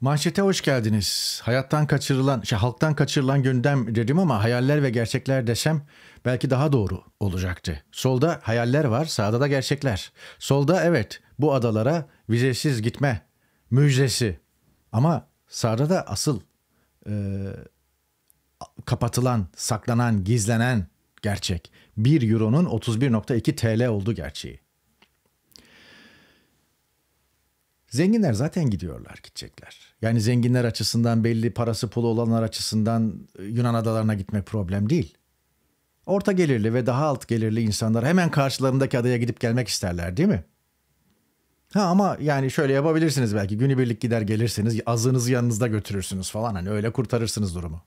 Manşete hoş geldiniz. Hayattan kaçırılan, şey, halktan kaçırılan gündem dedim ama hayaller ve gerçekler desem belki daha doğru olacaktı. Solda hayaller var, sağda da gerçekler. Solda evet bu adalara vizesiz gitme müjdesi. Ama sağda da asıl e, kapatılan, saklanan, gizlenen gerçek. 1 euronun 31.2 TL oldu gerçeği. Zenginler zaten gidiyorlar, gidecekler. Yani zenginler açısından belli parası pulu olanlar açısından e, Yunan adalarına gitmek problem değil. Orta gelirli ve daha alt gelirli insanlar hemen karşılarındaki adaya gidip gelmek isterler değil mi? Ha ama yani şöyle yapabilirsiniz belki günü birlik gider gelirsiniz azınızı yanınızda götürürsünüz falan hani öyle kurtarırsınız durumu.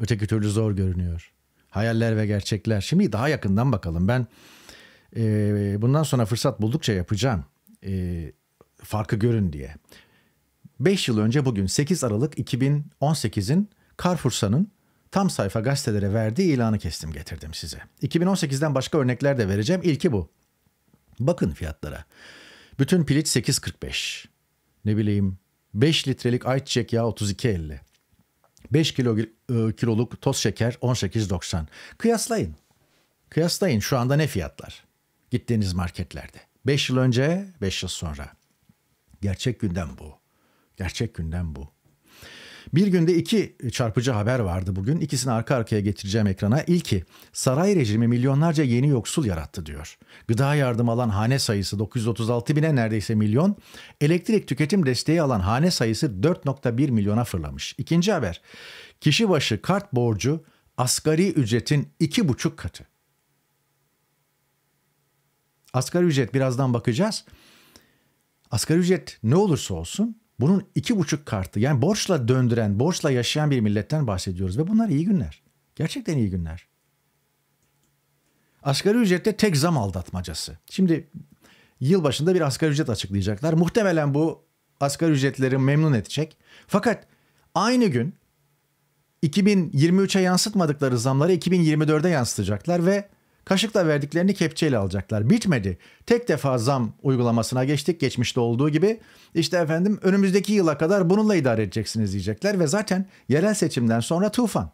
Öteki türlü zor görünüyor. Hayaller ve gerçekler. Şimdi daha yakından bakalım ben e, bundan sonra fırsat buldukça yapacağım. E, farkı görün diye. 5 yıl önce bugün 8 Aralık 2018'in Carrefour'sanın tam sayfa gazetelere verdiği ilanı kestim getirdim size. 2018'den başka örnekler de vereceğim. İlki bu. Bakın fiyatlara. Bütün piliç 8.45. Ne bileyim 5 litrelik ayçiçek yağı 32.50. 5 kilo, e, kiloluk toz şeker 18.90. Kıyaslayın. Kıyaslayın şu anda ne fiyatlar? Gittiğiniz marketlerde. 5 yıl önce, 5 yıl sonra. Gerçek gündem bu. Gerçek gündem bu. Bir günde iki çarpıcı haber vardı bugün. İkisini arka arkaya getireceğim ekrana. İlki saray rejimi milyonlarca yeni yoksul yarattı diyor. Gıda yardım alan hane sayısı 936 bine neredeyse milyon. Elektrik tüketim desteği alan hane sayısı 4.1 milyona fırlamış. İkinci haber kişi başı kart borcu asgari ücretin 2,5 katı. Asgari ücret birazdan bakacağız asgari ücret ne olursa olsun bunun iki buçuk kartı yani borçla döndüren, borçla yaşayan bir milletten bahsediyoruz ve bunlar iyi günler. Gerçekten iyi günler. Asgari ücrette tek zam aldatmacası. Şimdi yıl başında bir asgari ücret açıklayacaklar. Muhtemelen bu asgari ücretleri memnun edecek. Fakat aynı gün 2023'e yansıtmadıkları zamları 2024'e yansıtacaklar ve Kaşıkla verdiklerini kepçeyle alacaklar. Bitmedi. Tek defa zam uygulamasına geçtik geçmişte olduğu gibi. İşte efendim önümüzdeki yıla kadar bununla idare edeceksiniz diyecekler ve zaten yerel seçimden sonra tufan.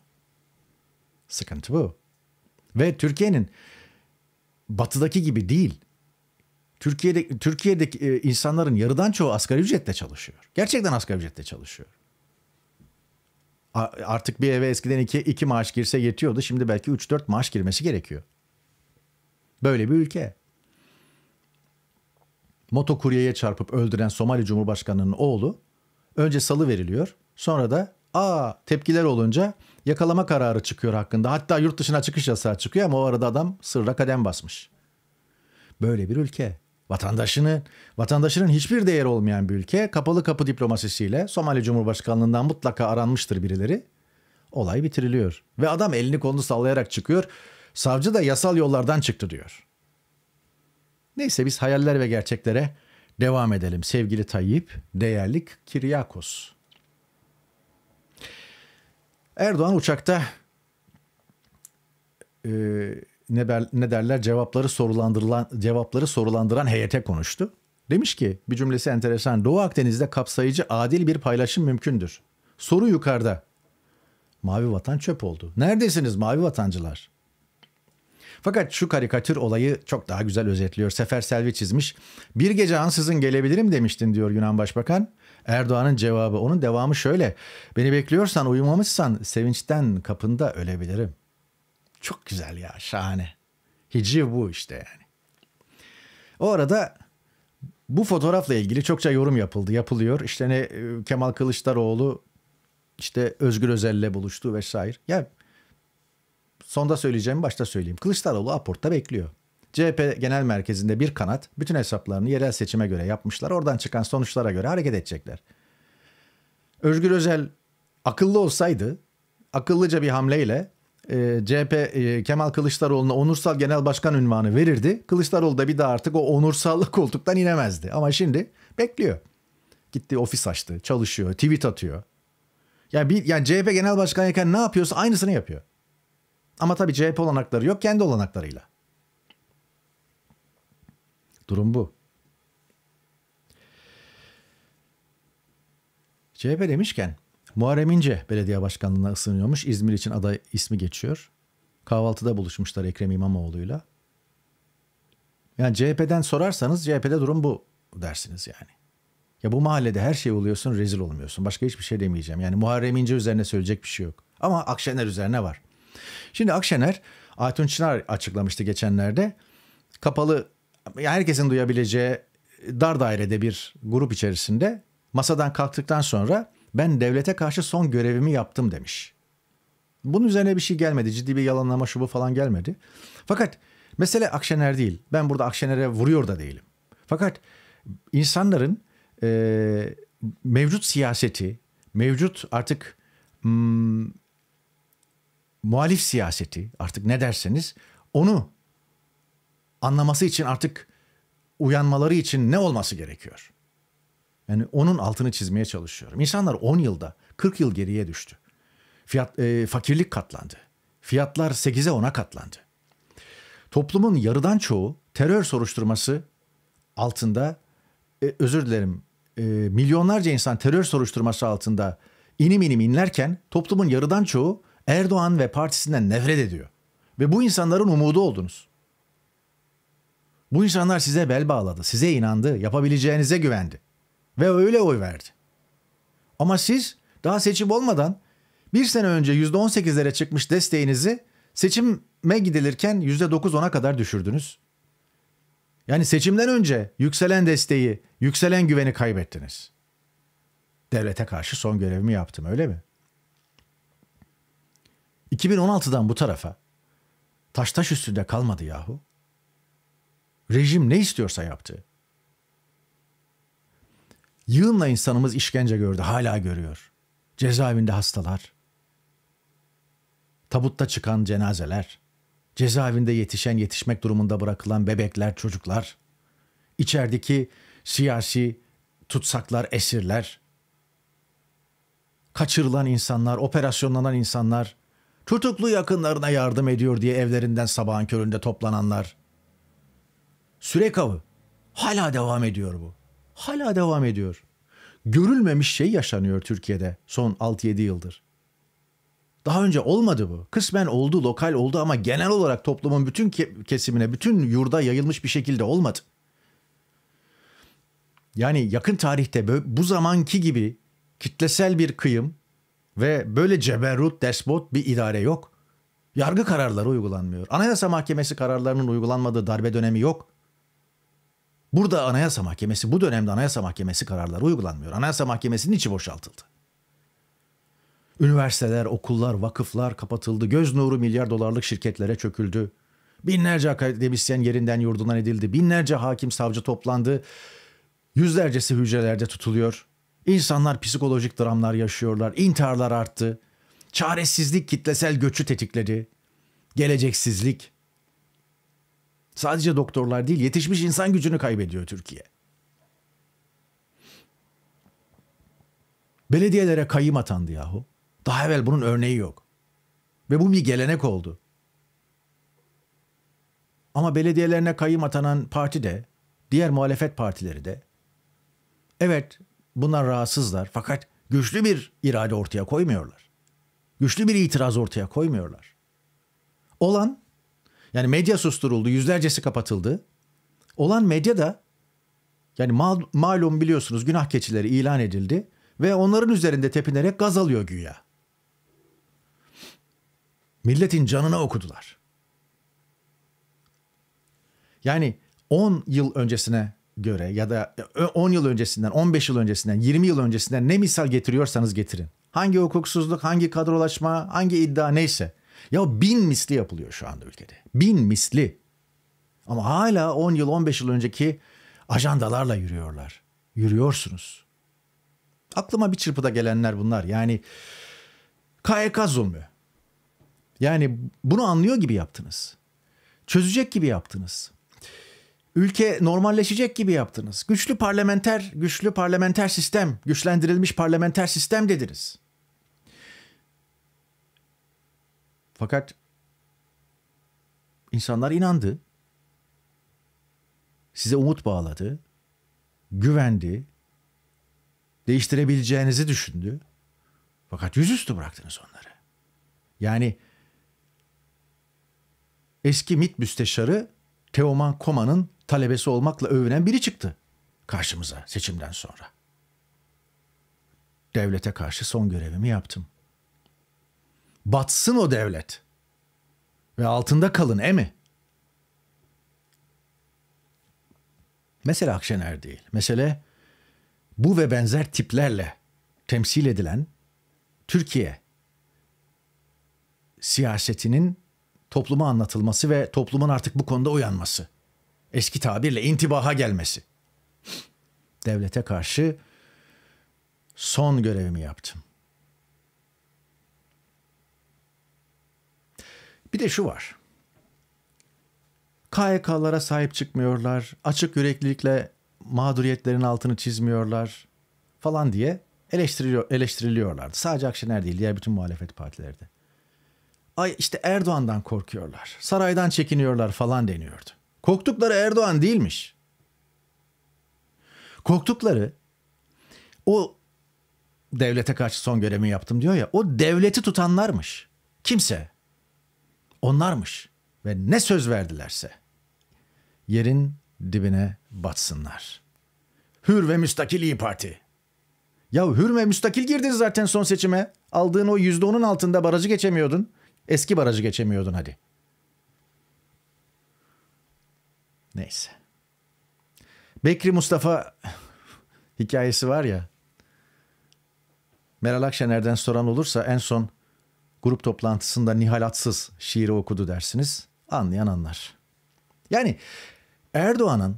Sıkıntı bu. Ve Türkiye'nin batıdaki gibi değil. Türkiye'de Türkiye'deki e, insanların yarıdan çoğu asgari ücretle çalışıyor. Gerçekten asgari ücretle çalışıyor. Artık bir eve eskiden iki, iki maaş girse yetiyordu. Şimdi belki üç dört maaş girmesi gerekiyor. Böyle bir ülke. Motokuryeye çarpıp öldüren Somali Cumhurbaşkanı'nın oğlu önce salı veriliyor. Sonra da aa tepkiler olunca yakalama kararı çıkıyor hakkında. Hatta yurt dışına çıkış yasağı çıkıyor ama o arada adam sırra kadem basmış. Böyle bir ülke. Vatandaşının, vatandaşının hiçbir değeri olmayan bir ülke kapalı kapı diplomasisiyle Somali Cumhurbaşkanlığından mutlaka aranmıştır birileri. Olay bitiriliyor. Ve adam elini kolunu sallayarak çıkıyor. Savcı da yasal yollardan çıktı diyor. Neyse biz hayaller ve gerçeklere devam edelim sevgili Tayyip, değerli Kiryakos. Erdoğan uçakta e, ne, der, ne derler cevapları sorulandırılan cevapları sorulandıran heyete konuştu. Demiş ki bir cümlesi enteresan. Doğu Akdeniz'de kapsayıcı adil bir paylaşım mümkündür. Soru yukarıda. Mavi vatan çöp oldu. Neredesiniz mavi vatancılar? Fakat şu karikatür olayı çok daha güzel özetliyor. Sefer Selvi çizmiş. Bir gece ansızın gelebilirim demiştin diyor Yunan Başbakan. Erdoğan'ın cevabı onun devamı şöyle. Beni bekliyorsan uyumamışsan sevinçten kapında ölebilirim. Çok güzel ya şahane. Hiciv bu işte yani. O arada bu fotoğrafla ilgili çokça yorum yapıldı, yapılıyor. İşte ne e, Kemal Kılıçdaroğlu işte Özgür Özel'le buluştu vesaire. Ya Sonda söyleyeceğimi başta söyleyeyim. Kılıçdaroğlu aportta bekliyor. CHP genel merkezinde bir kanat bütün hesaplarını yerel seçime göre yapmışlar. Oradan çıkan sonuçlara göre hareket edecekler. Özgür Özel akıllı olsaydı akıllıca bir hamleyle e, CHP e, Kemal Kılıçdaroğlu'na onursal genel başkan ünvanı verirdi. Kılıçdaroğlu da bir daha artık o onursallık koltuktan inemezdi. Ama şimdi bekliyor. Gitti ofis açtı, çalışıyor, tweet atıyor. Yani bir yani CHP genel başkanıyken ne yapıyorsa aynısını yapıyor. Ama tabii CHP olanakları yok kendi olanaklarıyla. Durum bu. CHP demişken Muharrem İnce belediye başkanlığına ısınıyormuş. İzmir için aday ismi geçiyor. Kahvaltıda buluşmuşlar Ekrem İmamoğlu'yla. Yani CHP'den sorarsanız CHP'de durum bu dersiniz yani. Ya bu mahallede her şey oluyorsun rezil olmuyorsun. Başka hiçbir şey demeyeceğim. Yani Muharrem İnce üzerine söyleyecek bir şey yok. Ama Akşener üzerine var. Şimdi Akşener, Aytun Çınar açıklamıştı geçenlerde. Kapalı, herkesin duyabileceği dar dairede bir grup içerisinde masadan kalktıktan sonra ben devlete karşı son görevimi yaptım demiş. Bunun üzerine bir şey gelmedi. Ciddi bir yalanlama şubu falan gelmedi. Fakat mesele Akşener değil. Ben burada Akşener'e vuruyor da değilim. Fakat insanların e, mevcut siyaseti, mevcut artık hmm, muhalif siyaseti artık ne derseniz onu anlaması için artık uyanmaları için ne olması gerekiyor? Yani onun altını çizmeye çalışıyorum. İnsanlar 10 yılda 40 yıl geriye düştü. Fiyat, e, fakirlik katlandı. Fiyatlar 8'e 10'a katlandı. Toplumun yarıdan çoğu terör soruşturması altında e, özür dilerim e, milyonlarca insan terör soruşturması altında inim inim inlerken toplumun yarıdan çoğu Erdoğan ve partisinden nefret ediyor. Ve bu insanların umudu oldunuz. Bu insanlar size bel bağladı, size inandı, yapabileceğinize güvendi. Ve öyle oy verdi. Ama siz daha seçim olmadan bir sene önce %18'lere çıkmış desteğinizi seçime gidilirken %9-10'a kadar düşürdünüz. Yani seçimden önce yükselen desteği, yükselen güveni kaybettiniz. Devlete karşı son görevimi yaptım öyle mi? 2016'dan bu tarafa taş taş üstünde kalmadı yahu. Rejim ne istiyorsa yaptı. Yığınla insanımız işkence gördü, hala görüyor. Cezaevinde hastalar, tabutta çıkan cenazeler, cezaevinde yetişen yetişmek durumunda bırakılan bebekler, çocuklar, içerideki siyasi tutsaklar, esirler, kaçırılan insanlar, operasyonlanan insanlar, Tutuklu yakınlarına yardım ediyor diye evlerinden sabahın köründe toplananlar. Sürek avı. Hala devam ediyor bu. Hala devam ediyor. Görülmemiş şey yaşanıyor Türkiye'de son 6-7 yıldır. Daha önce olmadı bu. Kısmen oldu, lokal oldu ama genel olarak toplumun bütün kesimine, bütün yurda yayılmış bir şekilde olmadı. Yani yakın tarihte bu zamanki gibi kitlesel bir kıyım ve böyle ceberrut, despot bir idare yok. Yargı kararları uygulanmıyor. Anayasa Mahkemesi kararlarının uygulanmadığı darbe dönemi yok. Burada Anayasa Mahkemesi, bu dönemde Anayasa Mahkemesi kararları uygulanmıyor. Anayasa Mahkemesi'nin içi boşaltıldı. Üniversiteler, okullar, vakıflar kapatıldı. Göz nuru milyar dolarlık şirketlere çöküldü. Binlerce akademisyen yerinden yurdundan edildi. Binlerce hakim savcı toplandı. Yüzlercesi hücrelerde tutuluyor. İnsanlar psikolojik dramlar yaşıyorlar. İntiharlar arttı. Çaresizlik kitlesel göçü tetikledi. Geleceksizlik. Sadece doktorlar değil, yetişmiş insan gücünü kaybediyor Türkiye. Belediyelere kayım atandı yahu. Daha evvel bunun örneği yok. Ve bu bir gelenek oldu. Ama belediyelerine kayım atanan parti de, diğer muhalefet partileri de, evet Bunlar rahatsızlar fakat güçlü bir irade ortaya koymuyorlar. Güçlü bir itiraz ortaya koymuyorlar. Olan yani medya susturuldu, yüzlercesi kapatıldı. Olan medya da yani mal, malum biliyorsunuz günah keçileri ilan edildi ve onların üzerinde tepinerek gaz alıyor güya. Milletin canına okudular. Yani 10 yıl öncesine göre ya da 10 e, yıl öncesinden, 15 yıl öncesinden, 20 yıl öncesinden ne misal getiriyorsanız getirin. Hangi hukuksuzluk, hangi kadrolaşma, hangi iddia neyse. Ya bin misli yapılıyor şu anda ülkede. Bin misli. Ama hala 10 yıl, 15 yıl önceki ajandalarla yürüyorlar. Yürüyorsunuz. Aklıma bir çırpıda gelenler bunlar. Yani KYK zulmü. Yani bunu anlıyor gibi yaptınız. Çözecek gibi yaptınız. Ülke normalleşecek gibi yaptınız. Güçlü parlamenter, güçlü parlamenter sistem, güçlendirilmiş parlamenter sistem dediniz. Fakat insanlar inandı. Size umut bağladı. Güvendi. Değiştirebileceğinizi düşündü. Fakat yüzüstü bıraktınız onları. Yani eski MİT müsteşarı Teoman Koma'nın talebesi olmakla övünen biri çıktı karşımıza seçimden sonra. Devlete karşı son görevimi yaptım. Batsın o devlet. Ve altında kalın emi. Mesele Akşener değil. Mesele bu ve benzer tiplerle temsil edilen Türkiye siyasetinin topluma anlatılması ve toplumun artık bu konuda uyanması. Eski tabirle intibaha gelmesi. Devlete karşı son görevimi yaptım. Bir de şu var. KYK'lara sahip çıkmıyorlar, açık yüreklilikle mağduriyetlerin altını çizmiyorlar falan diye eleştiriliyor, eleştiriliyorlardı. Sadece Akşener değil, diğer bütün muhalefet partileri de. Ay işte Erdoğan'dan korkuyorlar. Saraydan çekiniyorlar falan deniyordu. Korktukları Erdoğan değilmiş. Korktukları o devlete karşı son görevimi yaptım diyor ya o devleti tutanlarmış. Kimse. Onlarmış. Ve ne söz verdilerse yerin dibine batsınlar. Hür ve müstakil İyi Parti. Ya hür ve müstakil girdin zaten son seçime. Aldığın o yüzde onun altında barajı geçemiyordun. Eski barajı geçemiyordun hadi. Neyse. Bekri Mustafa hikayesi var ya. Meral Akşener'den soran olursa en son grup toplantısında nihalatsız şiiri okudu dersiniz. Anlayan anlar. Yani Erdoğan'ın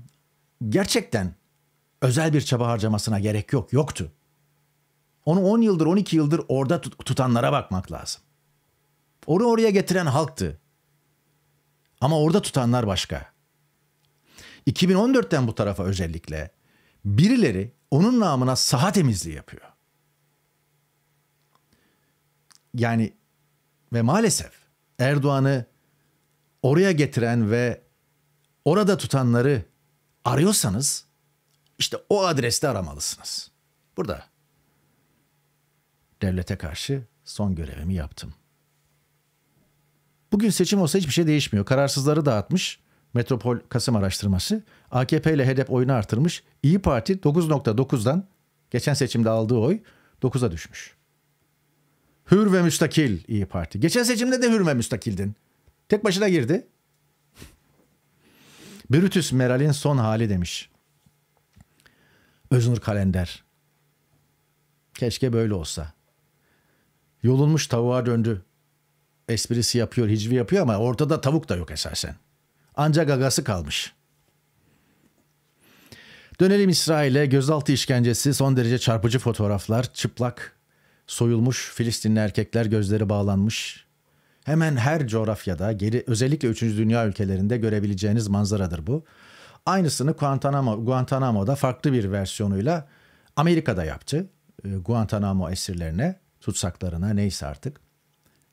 gerçekten özel bir çaba harcamasına gerek yok. Yoktu. Onu 10 yıldır 12 yıldır orada tutanlara bakmak lazım. Onu oraya getiren halktı. Ama orada tutanlar başka. 2014'ten bu tarafa özellikle birileri onun namına saha temizliği yapıyor. Yani ve maalesef Erdoğan'ı oraya getiren ve orada tutanları arıyorsanız işte o adreste aramalısınız. Burada devlete karşı son görevimi yaptım. Bugün seçim olsa hiçbir şey değişmiyor. Kararsızları dağıtmış. Metropol Kasım araştırması. AKP ile HDP oyunu artırmış. İyi Parti 9.9'dan geçen seçimde aldığı oy 9'a düşmüş. Hür ve müstakil İyi Parti. Geçen seçimde de hür ve müstakildin. Tek başına girdi. Brutus Meral'in son hali demiş. Öznur Kalender. Keşke böyle olsa. Yolunmuş tavuğa döndü esprisi yapıyor, hicvi yapıyor ama ortada tavuk da yok esasen. Ancak agası kalmış. Dönelim İsrail'e. Gözaltı işkencesi, son derece çarpıcı fotoğraflar, çıplak, soyulmuş Filistinli erkekler gözleri bağlanmış. Hemen her coğrafyada, geri özellikle 3. Dünya ülkelerinde görebileceğiniz manzaradır bu. Aynısını Guantanamo, Guantanamo'da farklı bir versiyonuyla Amerika'da yaptı. Ee, Guantanamo esirlerine, tutsaklarına neyse artık.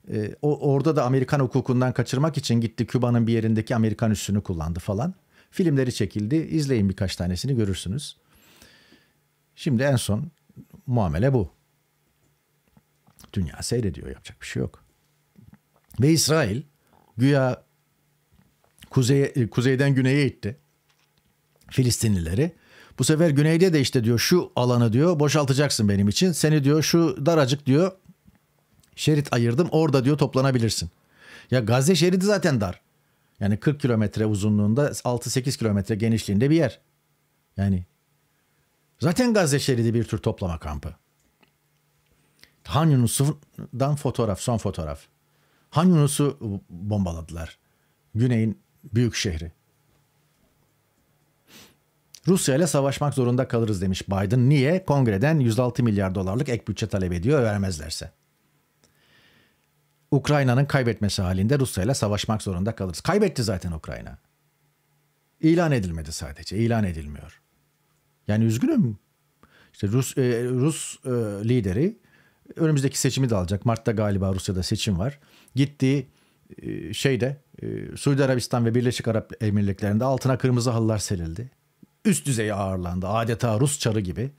E, o, orada da Amerikan hukukundan kaçırmak için gitti Küba'nın bir yerindeki Amerikan üssünü kullandı falan. Filmleri çekildi. İzleyin birkaç tanesini görürsünüz. Şimdi en son muamele bu. Dünya seyrediyor yapacak bir şey yok. Ve İsrail güya kuzeye, e, kuzeyden güneye itti. Filistinlileri. Bu sefer güneyde de işte diyor şu alanı diyor boşaltacaksın benim için. Seni diyor şu daracık diyor şerit ayırdım orada diyor toplanabilirsin. Ya Gazze şeridi zaten dar. Yani 40 kilometre uzunluğunda 6-8 kilometre genişliğinde bir yer. Yani zaten Gazze şeridi bir tür toplama kampı. Han Yunus'dan fotoğraf, son fotoğraf. Han Yunus'u bombaladılar. Güney'in büyük şehri. Rusya ile savaşmak zorunda kalırız demiş Biden. Niye? Kongreden 106 milyar dolarlık ek bütçe talep ediyor vermezlerse. Ukrayna'nın kaybetmesi halinde Rusya ile savaşmak zorunda kalırız. Kaybetti zaten Ukrayna. İlan edilmedi sadece. İlan edilmiyor. Yani üzgünüm. İşte Rus e, Rus e, lideri önümüzdeki seçimi de alacak. Mart'ta galiba Rusya'da seçim var. Gittiği e, şeyde e, Suudi Arabistan ve Birleşik Arap Emirlikleri'nde altına kırmızı halılar serildi. Üst düzey ağırlandı. Adeta Rus çarı gibi.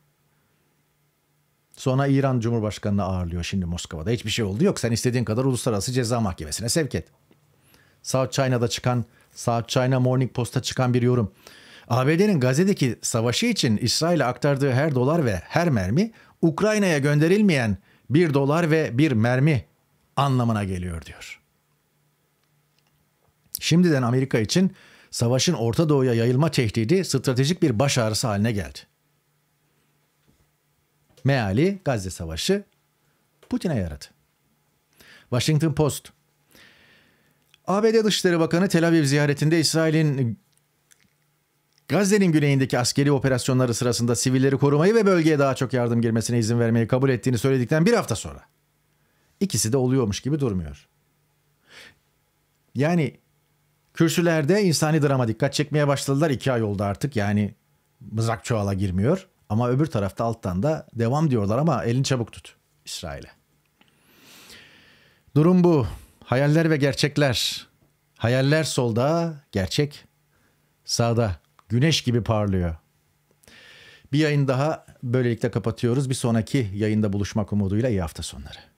Sonra İran Cumhurbaşkanı'nı ağırlıyor şimdi Moskova'da. Hiçbir şey oldu yok. Sen istediğin kadar uluslararası ceza mahkemesine sevk et. South China'da çıkan, South China Morning Post'ta çıkan bir yorum. ABD'nin Gazze'deki savaşı için İsrail'e aktardığı her dolar ve her mermi Ukrayna'ya gönderilmeyen bir dolar ve bir mermi anlamına geliyor diyor. Şimdiden Amerika için savaşın Orta Doğu'ya yayılma tehdidi stratejik bir baş ağrısı haline geldi. Meali Gazze Savaşı Putin'e yaradı. Washington Post ABD Dışişleri Bakanı Tel Aviv ziyaretinde İsrail'in Gazze'nin güneyindeki askeri operasyonları sırasında sivilleri korumayı ve bölgeye daha çok yardım girmesine izin vermeyi kabul ettiğini söyledikten bir hafta sonra. İkisi de oluyormuş gibi durmuyor. Yani kürsülerde insani drama dikkat çekmeye başladılar. iki ay oldu artık yani mızrak çoğala girmiyor. Ama öbür tarafta alttan da devam diyorlar ama elin çabuk tut İsrail'e. Durum bu. Hayaller ve gerçekler. Hayaller solda, gerçek sağda. Güneş gibi parlıyor. Bir yayın daha böylelikle kapatıyoruz. Bir sonraki yayında buluşmak umuduyla iyi hafta sonları.